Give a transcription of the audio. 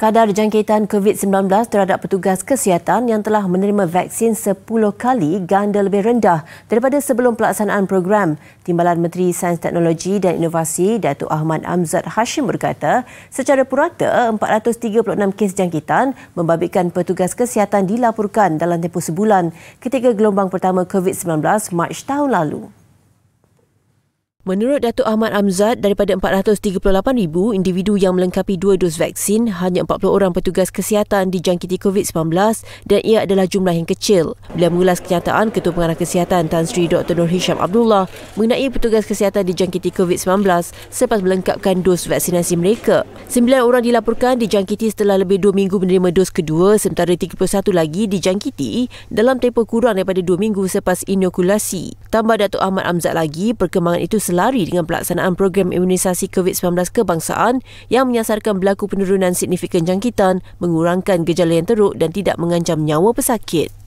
Kadar jangkitan COVID-19 terhadap petugas kesihatan yang telah menerima vaksin 10 kali ganda lebih rendah daripada sebelum pelaksanaan program. Timbalan Menteri Sains Teknologi dan Inovasi Datuk Ahmad Amzad Hashim berkata, secara purata 436 kes jangkitan membabitkan petugas kesihatan dilaporkan dalam tempoh sebulan ketika gelombang pertama COVID-19 Mac tahun lalu. Menurut Datuk Ahmad Amzad, daripada 438,000 individu yang melengkapi dua dos vaksin, hanya 40 orang petugas kesihatan dijangkiti COVID-19 dan ia adalah jumlah yang kecil. Beliau mengulas kenyataan Ketua Pengarah Kesihatan Tan Sri Dr. Nur Hisham Abdullah mengenai petugas kesihatan dijangkiti COVID-19 selepas melengkapkan dos vaksinasi mereka. Sembilan orang dilaporkan dijangkiti setelah lebih dua minggu menerima dos kedua sementara 31 lagi dijangkiti dalam tempoh kurang daripada dua minggu selepas inokulasi. Tambah Datuk Ahmad Amzad lagi, perkembangan itu selari dengan pelaksanaan program imunisasi COVID-19 kebangsaan yang menyasarkan berlaku penurunan signifikan jangkitan, mengurangkan gejala yang teruk dan tidak mengancam nyawa pesakit.